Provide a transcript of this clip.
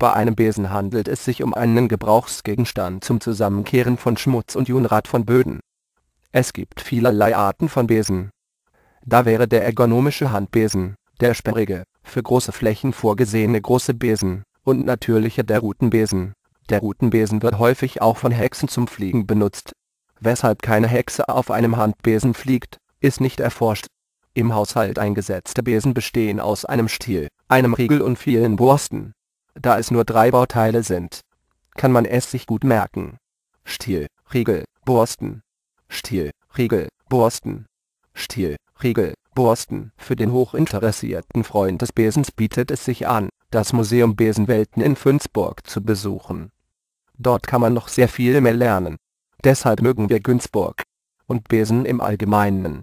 Bei einem Besen handelt es sich um einen Gebrauchsgegenstand zum Zusammenkehren von Schmutz und Junrat von Böden. Es gibt vielerlei Arten von Besen. Da wäre der ergonomische Handbesen, der sperrige, für große Flächen vorgesehene große Besen, und natürlicher der Rutenbesen. Der Rutenbesen wird häufig auch von Hexen zum Fliegen benutzt. Weshalb keine Hexe auf einem Handbesen fliegt, ist nicht erforscht. Im Haushalt eingesetzte Besen bestehen aus einem Stiel, einem Riegel und vielen Borsten. Da es nur drei Bauteile sind, kann man es sich gut merken. Stiel, Riegel, Borsten. Stiel, Riegel, Borsten. Stiel, Riegel, Borsten. Für den hochinteressierten Freund des Besens bietet es sich an, das Museum Besenwelten in Günzburg zu besuchen. Dort kann man noch sehr viel mehr lernen. Deshalb mögen wir Günzburg und Besen im Allgemeinen.